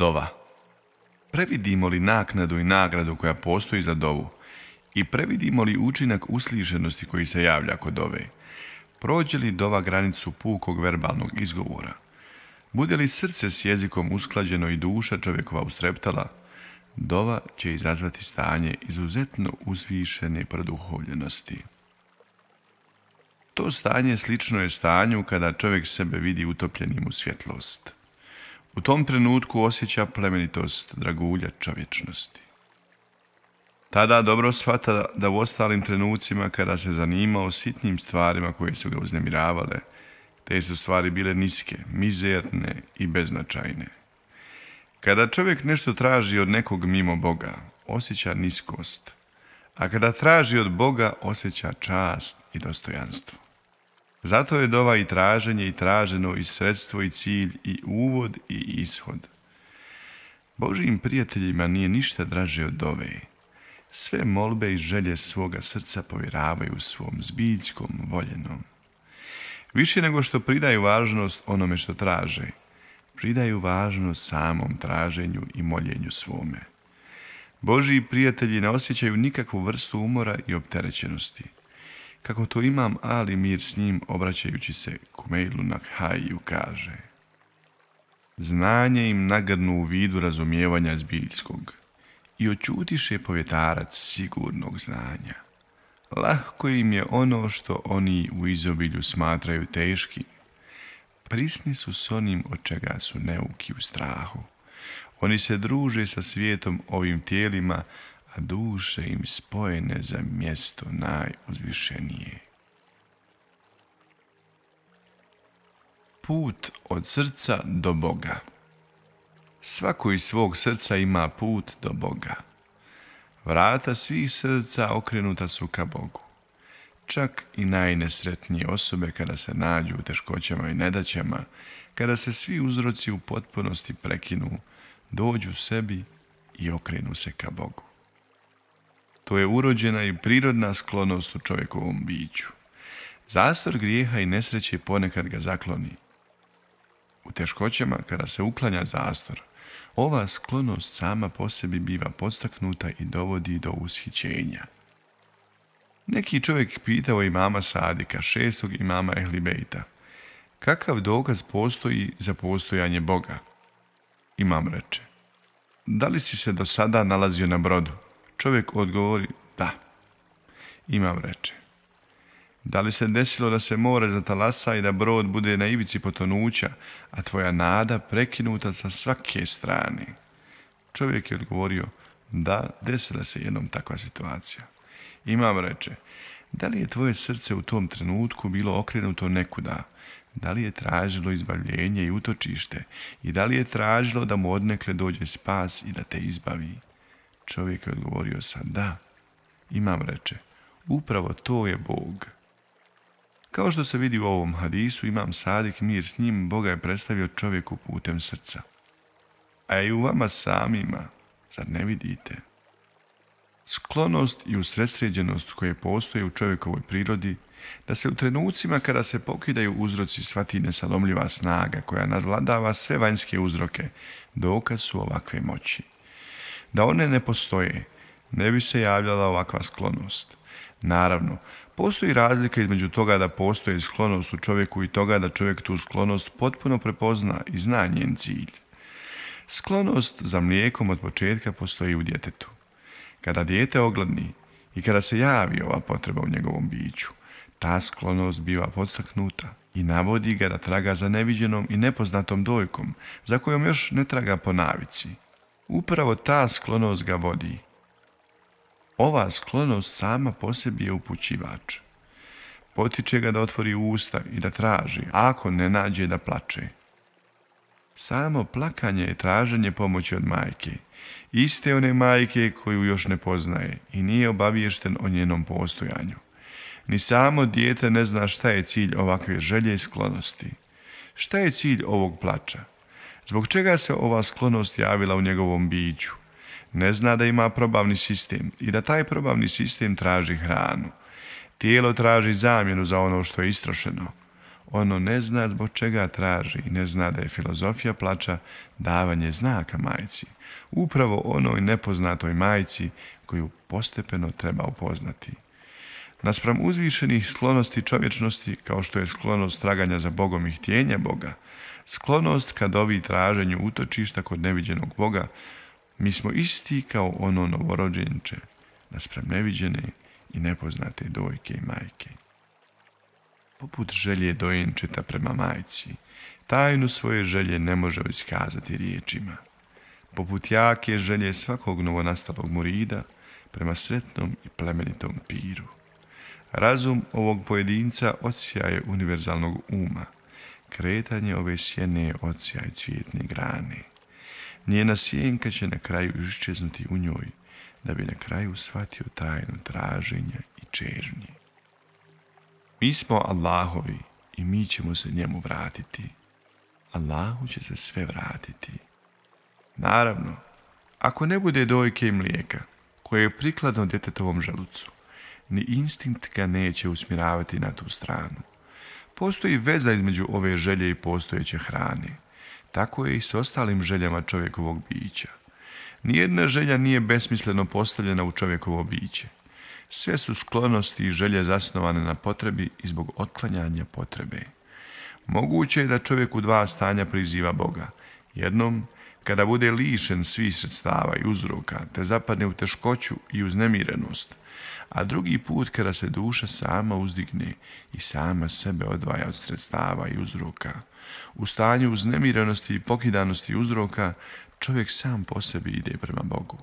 Dova. Previdimo li naknadu i nagradu koja postoji za dovu i previdimo li učinak uslišenosti koji se javlja kod dove? Prođe li dova granicu pukog verbalnog izgovora? Bude li srce s jezikom usklađeno i duša čovjekova ustreptala, dova će izazvati stanje izuzetno uzvišene produhovljenosti. To stanje slično je stanju kada čovjek sebe vidi utopljenim u svjetlost. U tom trenutku osjeća plemenitost, dragulja čovječnosti. Tada dobro shvata da u ostalim trenucima kada se zanima o sitnim stvarima koje su ga uznemiravale, te su stvari bile niske, mizerne i beznačajne. Kada čovjek nešto traži od nekog mimo Boga, osjeća niskost, a kada traži od Boga, osjeća čast i dostojanstvo. Zato je dova i traženje i traženo i sredstvo i cilj i uvod i ishod. Božijim prijateljima nije ništa draže od dove. Sve molbe i želje svoga srca povjeravaju svom zbiljskom voljenom. Više nego što pridaju važnost onome što traže, pridaju važnost samom traženju i moljenju svome. Božiji prijatelji ne osjećaju nikakvu vrstu umora i opterećenosti – kako to imam Ali Mir s njim, obraćajući se Kumejlu na Haju, kaže Znanje im nagrnu u vidu razumijevanja zbiljskog i očutiše povjetarac sigurnog znanja. Lahko im je ono što oni u izobilju smatraju teški Prisni su s onim od čega su neuki u strahu. Oni se druže sa svijetom ovim tijelima, duše im spojene za mjesto najuzvišenije. Put od srca do Boga Svako iz svog srca ima put do Boga. Vrata svih srca okrenuta su ka Bogu. Čak i najnesretnije osobe kada se nađu u teškoćama i nedaćama, kada se svi uzroci u potpunosti prekinu, dođu sebi i okrenu se ka Bogu. To je urođena i prirodna sklonost u čovjekovom biću. Zastor grijeha i nesreće ponekad ga zakloni. U teškoćama, kada se uklanja zastor, ova sklonost sama po sebi biva podstaknuta i dovodi do ushićenja. Neki čovjek pitao imama Sadika, šestog mama Ehlibejta, kakav dokaz postoji za postojanje Boga? Imam reče, da li si se do sada nalazio na brodu? Čovjek odgovori, da, imam reče. Da li se desilo da se more talasa i da brod bude na ivici potonuća, a tvoja nada prekinuta sa svake strane? Čovjek je odgovorio, da, desila se jednom takva situacija. Imam reče, da li je tvoje srce u tom trenutku bilo okrenuto nekuda? Da li je tražilo izbavljenje i utočište? I da li je tražilo da mu odnekle dođe spas i da te izbavi? Čovjek je odgovorio sa da, imam reče, upravo to je Bog. Kao što se vidi u ovom hadisu, imam sadik mir s njim, Boga je predstavio čovjeku putem srca. A i u vama samima, zar ne vidite? Sklonost i usredsređenost koje postoje u čovjekovoj prirodi, da se u trenucima kada se pokidaju uzroci svati nesalomljiva snaga koja nadvladava sve vanjske uzroke, dokaz su ovakve moći. Da one ne postoje, ne bi se javljala ovakva sklonost. Naravno, postoji razlika između toga da postoji sklonost u čovjeku i toga da čovjek tu sklonost potpuno prepozna i zna njen cilj. Sklonost za mlijekom od početka postoji u djetetu. Kada dijete ogladni i kada se javi ova potreba u njegovom biću, ta sklonost biva podstaknuta i navodi ga da traga za neviđenom i nepoznatom dojkom, za kojom još ne traga po navici upravo ta sklonost ga vodi. Ova sklonost sama po sebi je upućivač. Potiče ga da otvori usta i da traži, ako ne nađe da plače. Samo plakanje je traženje pomoći od majke, iste one majke koju još ne poznaje i nije obaviješten o njenom postojanju. Ni samo dijete ne zna šta je cilj ovakve želje i sklonosti. Šta je cilj ovog plača? Zbog čega se ova sklonost javila u njegovom biću? Ne zna da ima probavni sistem i da taj probavni sistem traži hranu. Tijelo traži zamjenu za ono što je istrošeno. Ono ne zna zbog čega traži i ne zna da je filozofija plaća davanje znaka majci. Upravo onoj nepoznatoj majci koju postepeno treba upoznati. Naspram uzvišenih sklonosti čovječnosti, kao što je sklonost traganja za Bogom i htjenja Boga, sklonost kad ovi traženju utočišta kod neviđenog Boga, mi smo isti kao ono novorođenče, naspram neviđene i nepoznate dojke i majke. Poput želje dojenčeta prema majci, tajnu svoje želje ne može iskazati riječima. Poput jake želje svakog novonastalog murida prema sretnom i plemenitom piru. Razum ovog pojedinca je univerzalnog uma – kretanje ove sjene ocija i cvjetne grane. Njena sjenka će na kraju iščeznuti u njoj, da bi na kraju shvatio tajnu traženja i čežnje. Mi smo Allahovi i mi ćemo se njemu vratiti. Allahu će se sve vratiti. Naravno, ako ne bude dojke i mlijeka, koje je prikladno djetetovom želucu, ni instinkt ga neće usmjeravati na tu stranu. Postoji veza između ove želje i postojeće hrane. Tako je i s ostalim željama čovjekovog bića. Nijedna želja nije besmisleno postavljena u čovjekovo biće. Sve su sklonosti i želje zasnovane na potrebi i zbog otklanjanja potrebe. Moguće je da čovjek u dva stanja priziva Boga. Jednom, kada bude lišen svih sredstava i uzroka, te zapadne u teškoću i uznemirenost – a drugi put kada se duša sama uzdigne i sama sebe odvaja od sredstava i uzroka. U stanju uznemirenosti i pokidanosti uzroka čovjek sam po sebi ide prema Bogu.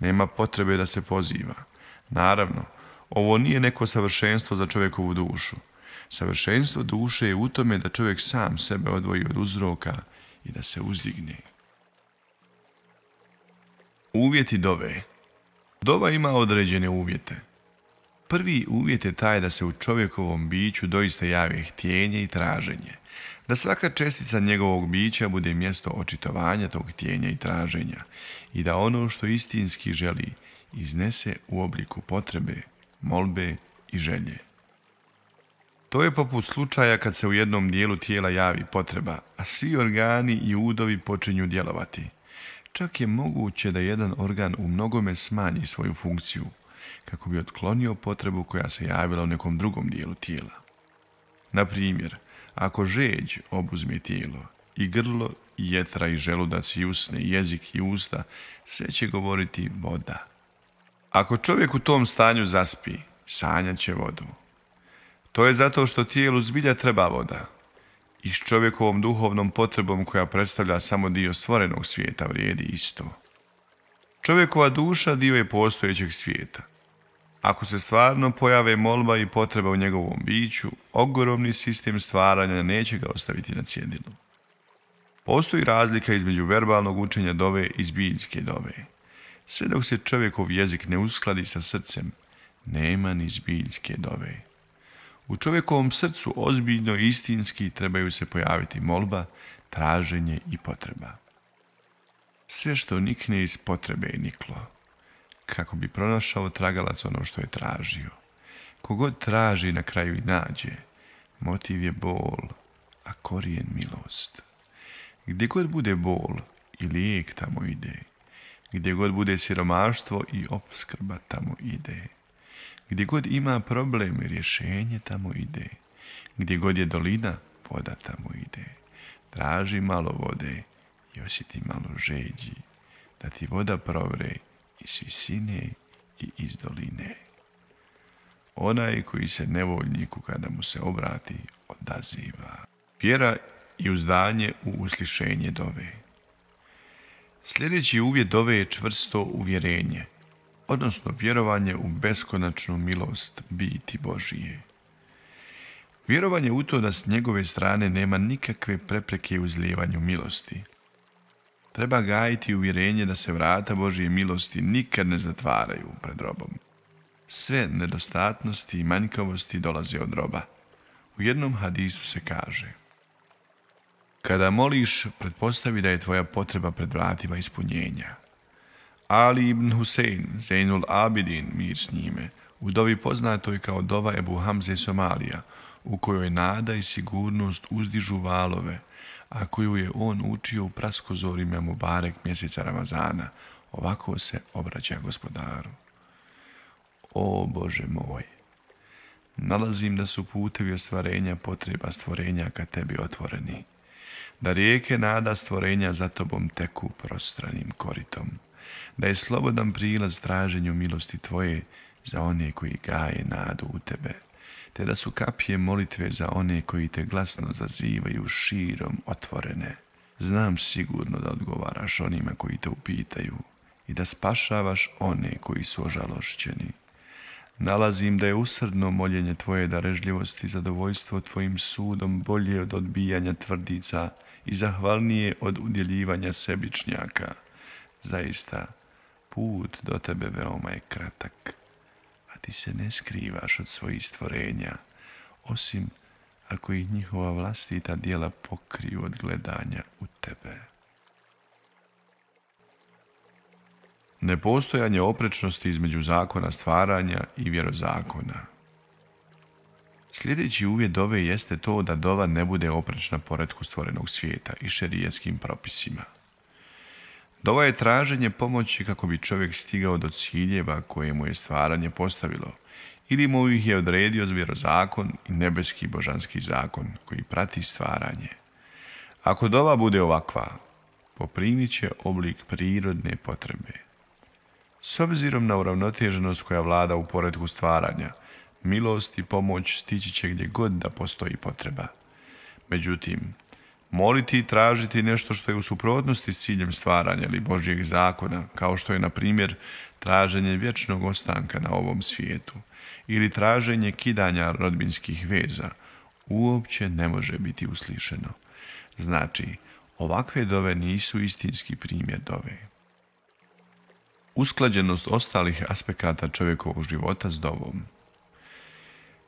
Nema potrebe da se poziva. Naravno, ovo nije neko savršenstvo za čovjekovu dušu. Savršenstvo duše je u tome da čovjek sam sebe odvoji od uzroka i da se uzdigne. Uvjeti dove Dova ima određene uvjete. Prvi uvjet je taj da se u čovjekovom biću doista jave htjenje i traženje. Da svaka čestica njegovog bića bude mjesto očitovanja tog htjenja i traženja i da ono što istinski želi iznese u obliku potrebe, molbe i želje. To je poput slučaja kad se u jednom dijelu tijela javi potreba, a svi organi i udovi počinju djelovati – Čak je moguće da jedan organ u mnogome smanji svoju funkciju, kako bi otklonio potrebu koja se javila u nekom drugom dijelu tijela. Na primjer, ako žeđ obuzme tijelo i grlo, i jetra i želudac i usne, i jezik i usta, sve će govoriti voda. Ako čovjek u tom stanju zaspi, sanjat će vodu. To je zato što tijelu zbilja treba voda i s čovjekovom duhovnom potrebom koja predstavlja samo dio stvorenog svijeta vrijedi isto. Čovjekova duša dio je postojećeg svijeta. Ako se stvarno pojave molba i potreba u njegovom biću, ogromni sistem stvaranja neće ga ostaviti na cjedilu. Postoji razlika između verbalnog učenja dove i zbiljske dove. Sve dok se čovjekov jezik ne uskladi sa srcem, nema ni zbiljske dove. U čovjekovom srcu ozbiljno i istinski trebaju se pojaviti molba, traženje i potreba. Sve što nikne iz potrebe je niklo, kako bi pronašao tragalac ono što je tražio. Kogod traži na kraju i nađe, motiv je bol, a korijen milost. Gdje god bude bol, i lijek tamo ide. Gdje god bude siromaštvo i opskrba tamo ide. Gdje god ima problem rješenje, tamo ide. Gdje god je dolina, voda tamo ide. Traži malo vode i osjeti malo žeđi, da ti voda provre iz visine i iz doline. Onaj koji se nevoljniku kada mu se obrati odaziva. Vjera i uzdanje u uslišenje dove. Sljedeći uvjet dove je čvrsto uvjerenje odnosno vjerovanje u beskonačnu milost biti Božije. Vjerovanje u to da s njegove strane nema nikakve prepreke u izlijevanju milosti. Treba gajiti uvjerenje da se vrata Božije milosti nikad ne zatvaraju pred robom. Sve nedostatnosti i manjkavosti dolaze od roba. U jednom hadisu se kaže Kada moliš, pretpostavi da je tvoja potreba pred vratima ispunjenja. Ali ibn Husein, Zainul Abidin, mir s njime, u dovi poznatoj kao dova Ebu Hamze Somalija, u kojoj nada i sigurnost uzdižu valove, a koju je on učio u praskozorima Mubarek mjeseca Ramazana. Ovako se obraća gospodaru. O Bože moj! Nalazim da su putevi ostvarenja potreba stvorenja ka tebi otvoreni, da rijeke nada stvorenja za tobom teku prostranim koritom da je slobodan prilaz traženju milosti Tvoje za one koji gaje nadu u Tebe, te da su kapije molitve za one koji Te glasno zazivaju širom otvorene. Znam sigurno da odgovaraš onima koji Te upitaju i da spašavaš one koji su ožalošćeni. Nalazim da je usrdno moljenje Tvoje darežljivosti i zadovoljstvo Tvojim sudom bolje od odbijanja tvrdica i zahvalnije od udjeljivanja sebičnjaka. Zaista, put do tebe veoma je kratak, a ti se ne skrivaš od svojih stvorenja, osim ako ih njihova vlastita dijela pokriju od gledanja u tebe. Nepostojanje oprečnosti između zakona stvaranja i vjerozakona. Sljedeći uvjet dove jeste to da dova ne bude oprečna poredku stvorenog svijeta i šerijetskim propisima – Dova je traženje pomoći kako bi čovjek stigao do ciljeva koje mu je stvaranje postavilo ili mu ih je odredio zvjerozakon i nebeski božanski zakon koji prati stvaranje. Ako doba bude ovakva, poprimit će oblik prirodne potrebe. S obzirom na uravnoteženost koja vlada u poredku stvaranja, milost i pomoć stići će gdje god da postoji potreba. Međutim, Moliti i tražiti nešto što je u suprotnosti s ciljem stvaranja ili Božijeg zakona, kao što je, na primjer, traženje vječnog ostanka na ovom svijetu ili traženje kidanja rodbinskih veza, uopće ne može biti uslišeno. Znači, ovakve dove nisu istinski primjer dove. Usklađenost ostalih aspekata čovjekovog života s dovom –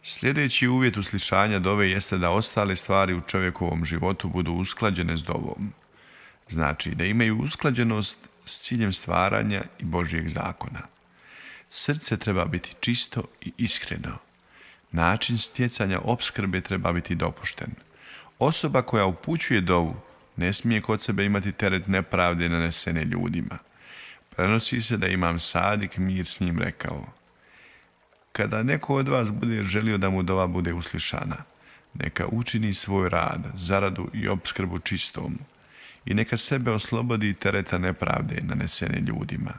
Sljedeći uvjet uslišanja dove jeste da ostale stvari u čovjekovom životu budu usklađene s dovom. Znači da imaju usklađenost s ciljem stvaranja i Božijeg zakona. Srce treba biti čisto i iskreno. Način stjecanja opskrbe treba biti dopušten. Osoba koja upućuje dovu ne smije kod sebe imati teret nepravde nanesene ljudima. Prenosi se da imam sadik mir s njim rekao – kada neko od vas bude želio da mu dova bude uslišana, neka učini svoj rad, zaradu i obskrbu čistom i neka sebe oslobodi tereta nepravde nanesene ljudima,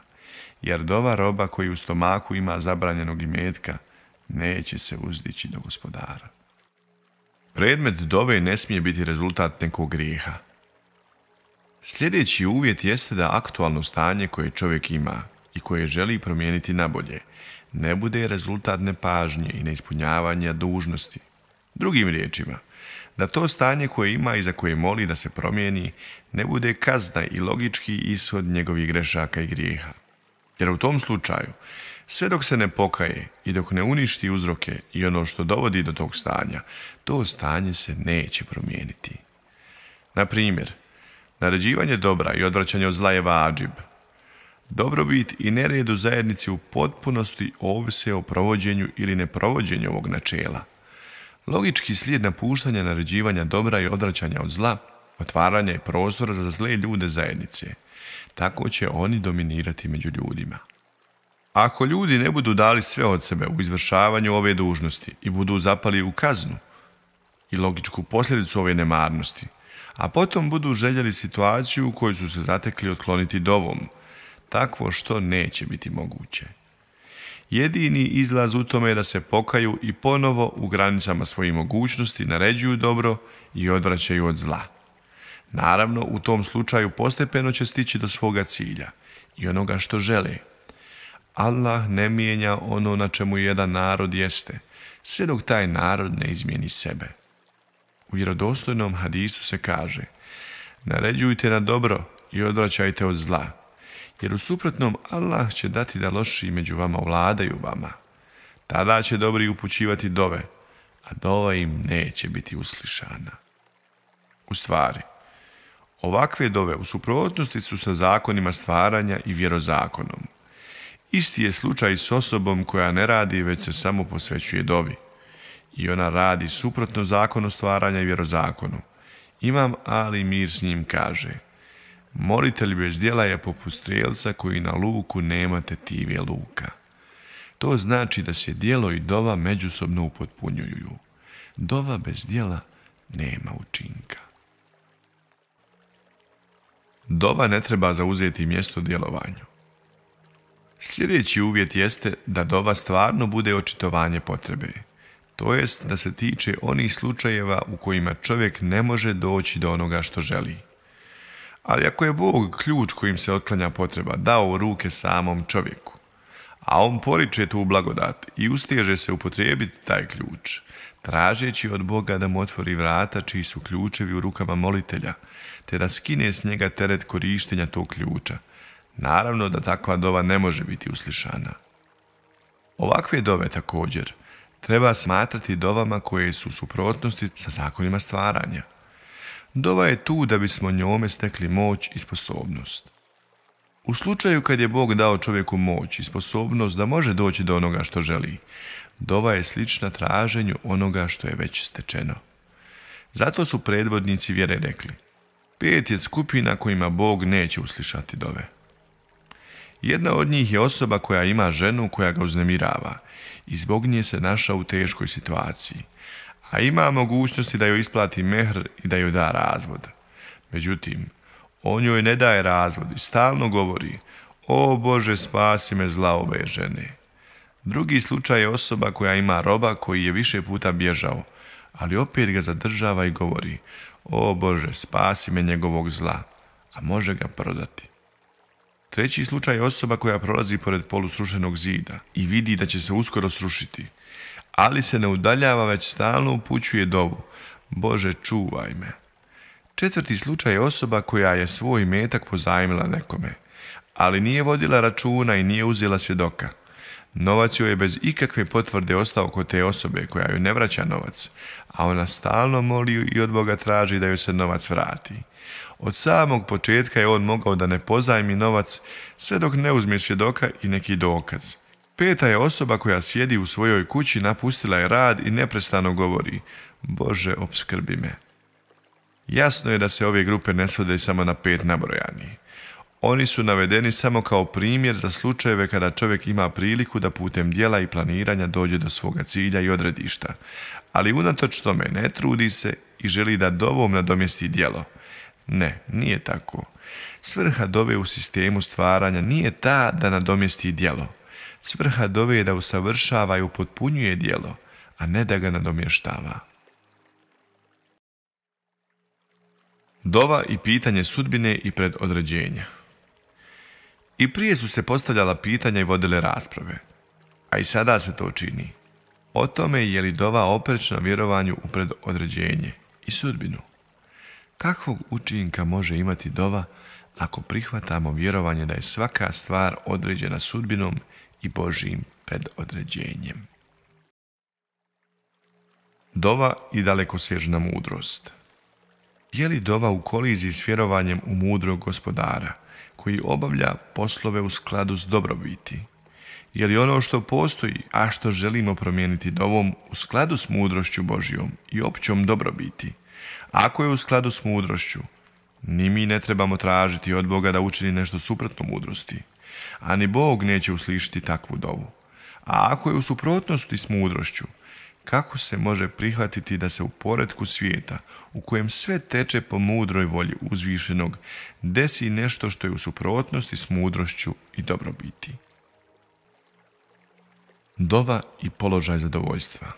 jer dova roba koji u stomaku ima zabranjenog imetka neće se uzdići do gospodara. Predmet dove ne smije biti rezultat nekog grijeha. Sljedeći uvjet jeste da aktualno stanje koje čovjek ima i koje želi promijeniti nabolje ne bude rezultat nepažnje i neispunjavanja dužnosti. Drugim riječima, da to stanje koje ima i za koje moli da se promijeni ne bude kazna i logički ishod njegovih grešaka i grijeha. Jer u tom slučaju, sve dok se ne pokaje i dok ne uništi uzroke i ono što dovodi do tog stanja, to stanje se neće promijeniti. Na primjer, naređivanje dobra i odvraćanje od zla je vađib, Dobrobit i nered u zajednici u potpunosti ovise o provođenju ili neprovođenju ovog načela. Logički slijed napuštanja naređivanja dobra i odvraćanja od zla, otvaranja i prostora za zle ljude zajednice. Tako će oni dominirati među ljudima. Ako ljudi ne budu dali sve od sebe u izvršavanju ove dužnosti i budu zapali u kaznu i logičku posljedicu ove nemarnosti, a potom budu željeli situaciju u kojoj su se zatekli otkloniti dovom, takvo što neće biti moguće. Jedini izlaz u tome je da se pokaju i ponovo u granicama svojih mogućnosti naređuju dobro i odvraćaju od zla. Naravno, u tom slučaju postepeno će stići do svoga cilja i onoga što žele. Allah ne mijenja ono na čemu jedan narod jeste, sve dok taj narod ne izmijeni sebe. U vjerodostojnom hadisu se kaže Naređujte na dobro i odvraćajte od zla jer u suprotnom Allah će dati da loši među vama vladaju vama. Tada će dobri upućivati dove, a dova im neće biti uslišana. U stvari, ovakve dove u suprotnosti su sa zakonima stvaranja i vjerozakonom. Isti je slučaj s osobom koja ne radi, već se samo posvećuje dovi. I ona radi suprotno zakonu stvaranja i vjerozakonu. Imam Ali Mir s njim kaže – Molitelj bez dijela je poput strijelca koji na luku nema tetive luka. To znači da se dijelo i dova međusobno upotpunjuju. Dova bez djela nema učinka. Dova ne treba zauzeti mjesto djelovanju. Sljedeći uvjet jeste da dova stvarno bude očitovanje potrebe, to jest da se tiče onih slučajeva u kojima čovjek ne može doći do onoga što želi. Ali ako je Bog ključ kojim se otklanja potreba dao u ruke samom čovjeku, a on poriče tu blagodat i ustježe se upotrijebiti taj ključ, tražeći od Boga da mu otvori vrata čiji su ključevi u rukama molitelja, te da skine s njega teret korištenja tog ključa. Naravno da takva dova ne može biti uslišana. Ovakve dove također treba smatrati dovama koje su suprotnosti sa zakonima stvaranja – Dova je tu da bismo njome stekli moć i sposobnost. U slučaju kad je Bog dao čovjeku moć i sposobnost da može doći do onoga što želi, dova je slična traženju onoga što je već stečeno. Zato su predvodnici vjere rekli, pet je skupina kojima Bog neće uslišati dove. Jedna od njih je osoba koja ima ženu koja ga uznemirava i zbog nje se naša u teškoj situaciji – a ima mogućnosti da joj isplati mehr i da joj da razvod. Međutim, on joj ne daje razvod i stalno govori O Bože, spasi me zla ove žene. Drugi slučaj je osoba koja ima roba koji je više puta bježao, ali opet ga zadržava i govori O Bože, spasi me njegovog zla, a može ga prodati. Treći slučaj je osoba koja prolazi pored polusrušenog zida i vidi da će se uskoro srušiti, ali se ne udaljava već stalno upućuje dovu. Bože, čuvaj me. Četvrti slučaj je osoba koja je svoj metak pozajmila nekome, ali nije vodila računa i nije uzela svjedoka. Novac joj je bez ikakve potvrde ostao kod te osobe koja joj ne vraća novac, a ona stalno moli i od Boga traži da joj se novac vrati. Od samog početka je on mogao da ne pozajmi novac sve dok ne uzme svjedoka i neki dokaz. Peta je osoba koja sjedi u svojoj kući, napustila je rad i neprestano govori Bože, obskrbi me. Jasno je da se ove grupe ne svode samo na pet nabrojani. Oni su navedeni samo kao primjer za slučajeve kada čovjek ima priliku da putem dijela i planiranja dođe do svoga cilja i odredišta, ali unatoč tome ne trudi se i želi da dovom nadomjesti dijelo. Ne, nije tako. Svrha dove u sistemu stvaranja nije ta da nadomjesti djelo, Svrha dove je da usavršava i upotpunjuje dijelo, a ne da ga nadomještava. Dova i pitanje sudbine i predodređenja. I prije su se postavljala pitanja i vodile rasprave, a i sada se to čini. O tome je li dova oprečna vjerovanju u predodređenje i sudbinu. Kakvog učinka može imati dova ako prihvatamo vjerovanje da je svaka stvar određena sudbinom i Božijim predodređenjem. Dova i dalekosježna mudrost Je li dova u koliziji s vjerovanjem u mudrog gospodara, koji obavlja poslove u skladu s dobrobiti? Je li ono što postoji, a što želimo promijeniti dovom, u skladu s mudrošću Božijom i općom dobrobiti? Ako je u skladu s mudrošću, ni mi ne trebamo tražiti od Boga da učini nešto suprotno mudrosti a ni Bog neće uslišiti takvu dovu. A ako je u suprotnosti s mudrošću, kako se može prihvatiti da se u poredku svijeta, u kojem sve teče po mudroj volji uzvišenog, desi nešto što je u suprotnosti s mudrošću i dobrobiti? Dova i položaj zadovoljstva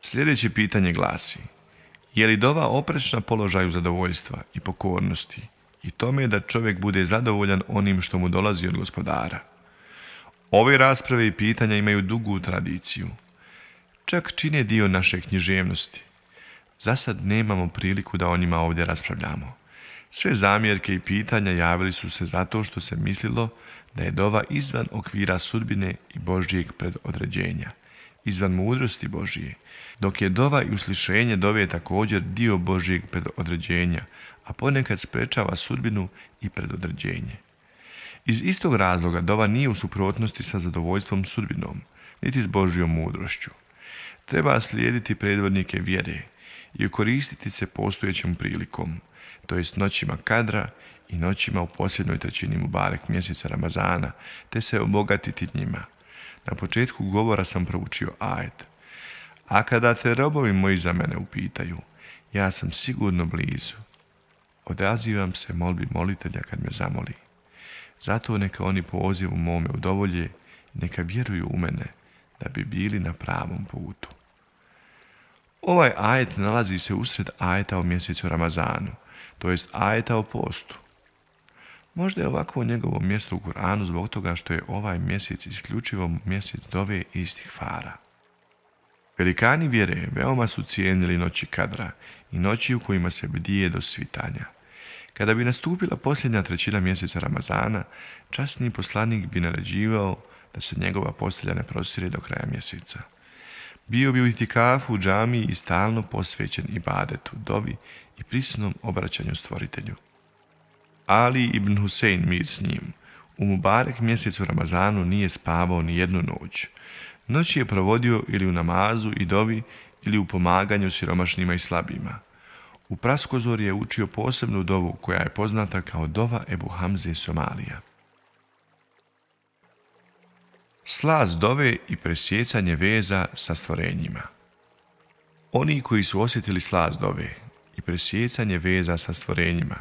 Sljedeće pitanje glasi, je li dova oprečna položaju zadovoljstva i pokornosti, i tome da čovjek bude zadovoljan onim što mu dolazi od gospodara. Ove rasprave i pitanja imaju dugu tradiciju. Čak čine dio naše književnosti. Za sad nemamo priliku da o njima ovdje raspravljamo. Sve zamjerke i pitanja javili su se zato što se mislilo da je dova izvan okvira sudbine i Božijeg predodređenja, izvan mudrosti Božije, dok je dova i uslišenje dove također dio Božijeg predodređenja, a ponekad sprečava sudbinu i predodređenje. Iz istog razloga dova nije u suprotnosti sa zadovoljstvom sudbinom, niti s Božjom mudrošću. Treba slijediti predvodnike vjere i koristiti se postojećom prilikom, to jest noćima kadra i noćima u posljednjoj trećini Mubarek mjeseca Ramazana, te se obogatiti njima. Na početku govora sam proučio ajed. A kada te robovi moji za mene upitaju, ja sam sigurno blizu Odazivam se molbi molitelja kad me zamoli. Zato neka oni po ozivu mome udovolje neka vjeruju u mene da bi bili na pravom putu. Ovaj ajet nalazi se usred ajeta o mjesecu Ramazanu, to jest ajeta o postu. Možda je ovako njegovo mjesto u Kur'anu zbog toga što je ovaj mjesec isključivo mjesec dove istih fara. Velikani vjere veoma su cijenili noći kadra i noći u kojima se bdije do svitanja. Kada bi nastupila posljednja trećina mjeseca Ramazana, časni poslanik bi naređivao da se njegova postelja ne prosire do kraja mjeseca. Bio bi u itikafu u džami i stalno posvećen ibadetu, dobi i prisnom obraćanju stvoritelju. Ali ibn Husein mir s njim, u Mubarek mjesecu Ramazanu nije spavao ni jednu noć, Noći je provodio ili u namazu i dovi ili u pomaganju siromašnima i slabima. U Praskozor je učio posebnu dovu koja je poznata kao dova Ebu Hamze Somalija. Slaz dove i presjecanje veza sa stvorenjima. Oni koji su osjetili slaz dove i presjecanje veza sa stvorenjima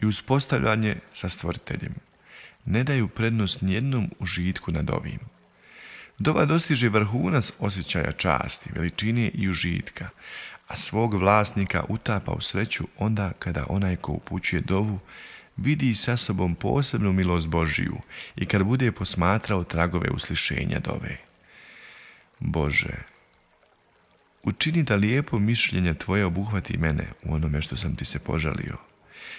i uspostavljanje sa stvoriteljem ne daju prednost nijednom užitku nad ovim Dova dostiže vrhunac osjećaja časti, veličine i užitka, a svog vlasnika utapa u sreću onda kada onaj ko upućuje dovu vidi sa sobom posebnu milost Božiju i kad bude posmatrao tragove uslišenja dove. Bože, učini da lijepo mišljenje Tvoje obuhvati mene u onome što sam Ti se požalio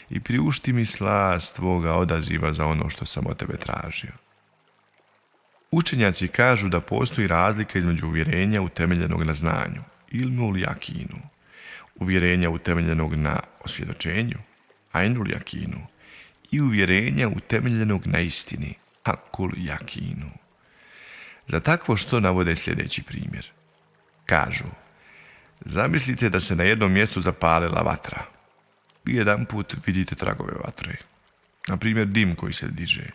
i priušti mi slast Tvoga odaziva za ono što sam od Tebe tražio. Učenjaci kažu da postoji razlika između uvjerenja utemeljenog na znanju, ilmul jakinu, uvjerenja utemeljenog na osvjedočenju, ainul jakinu, i uvjerenja utemeljenog na istini, hakul jakinu. Za takvo što navode sljedeći primjer. Kažu, zamislite da se na jednom mjestu zapalila vatra. I jedan put vidite tragove vatre. Na primjer, dim koji se diže.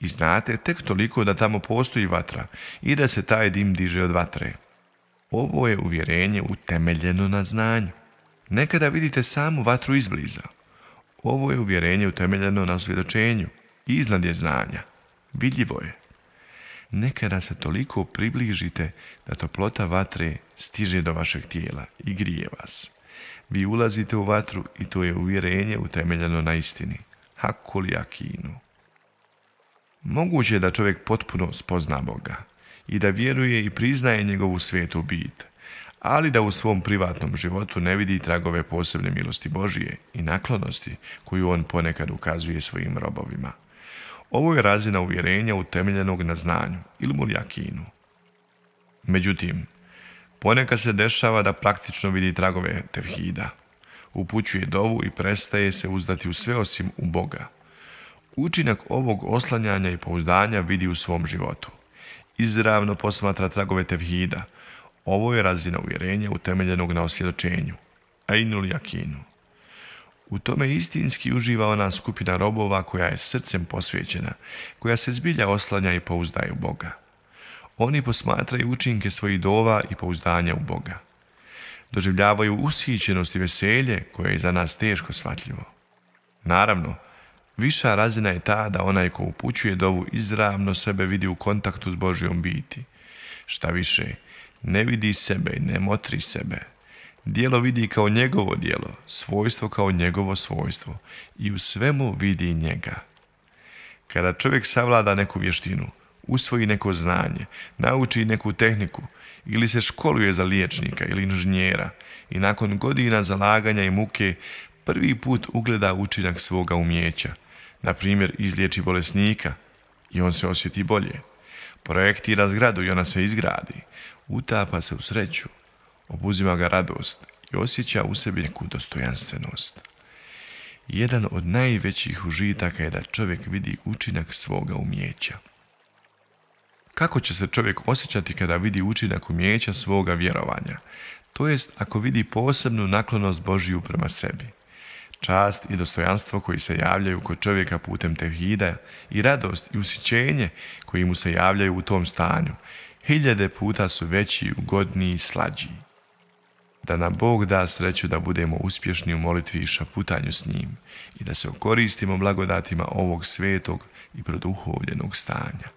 I znate tek toliko da tamo postoji vatra i da se taj dim diže od vatre. Ovo je uvjerenje utemeljeno na znanju. Nekada vidite samu vatru izbliza. Ovo je uvjerenje utemeljeno na svjedočenju. Iznad je znanja. Vidljivo je. Nekada se toliko približite da toplota vatre stiže do vašeg tijela i grije vas. Vi ulazite u vatru i to je uvjerenje utemeljeno na istini. Hakul jakinu. Moguće je da čovjek potpuno spozna Boga i da vjeruje i priznaje njegovu svetu bit, ali da u svom privatnom životu ne vidi tragove posebne milosti Božije i naklonosti koju on ponekad ukazuje svojim robovima. Ovo je razina uvjerenja utemeljenog na znanju ili muljakinu. Međutim, ponekad se dešava da praktično vidi tragove tevhida. Upućuje dovu i prestaje se uzdati u sve osim u Boga – Učinak ovog oslanjanja i pouzdanja vidi u svom životu. Izravno posmatra tragove tevhida. Ovo je razina uvjerenja utemeljenog na osvjedočenju. Ainul jakinu. U tome istinski uživa ona skupina robova koja je srcem posvećena, koja se zbilja oslanja i pouzdaje u Boga. Oni posmatraju učinke svojih dova i pouzdanja u Boga. Doživljavaju ushićenost i veselje koje je za nas teško shvatljivo. Naravno, Viša razina je ta da onaj ko upućuje dovu izravno sebe vidi u kontaktu s Božijom biti. Šta više, ne vidi sebe i ne motri sebe. Dijelo vidi kao njegovo dijelo, svojstvo kao njegovo svojstvo i u svemu vidi njega. Kada čovjek savlada neku vještinu, usvoji neko znanje, nauči neku tehniku ili se školuje za liječnika ili inženjera i nakon godina zalaganja i muke prvi put ugleda učinak svoga umjeća – na primjer, izliječi bolesnika i on se osjeti bolje. Projektira zgradu i ona se izgradi. Utapa se u sreću. Obuzima ga radost i osjeća u sebi neku dostojanstvenost. Jedan od najvećih užitaka je da čovjek vidi učinak svoga umjeća. Kako će se čovjek osjećati kada vidi učinak umjeća svoga vjerovanja? To jest ako vidi posebnu naklonost Božiju prema sebi čast i dostojanstvo koji se javljaju kod čovjeka putem Tehida i radost i usjećenje koji mu se javljaju u tom stanju, hiljade puta su veći, ugodniji i slađiji. Da nam Bog da sreću da budemo uspješni u molitvi i šaputanju s njim i da se okoristimo blagodatima ovog svetog i produhovljenog stanja.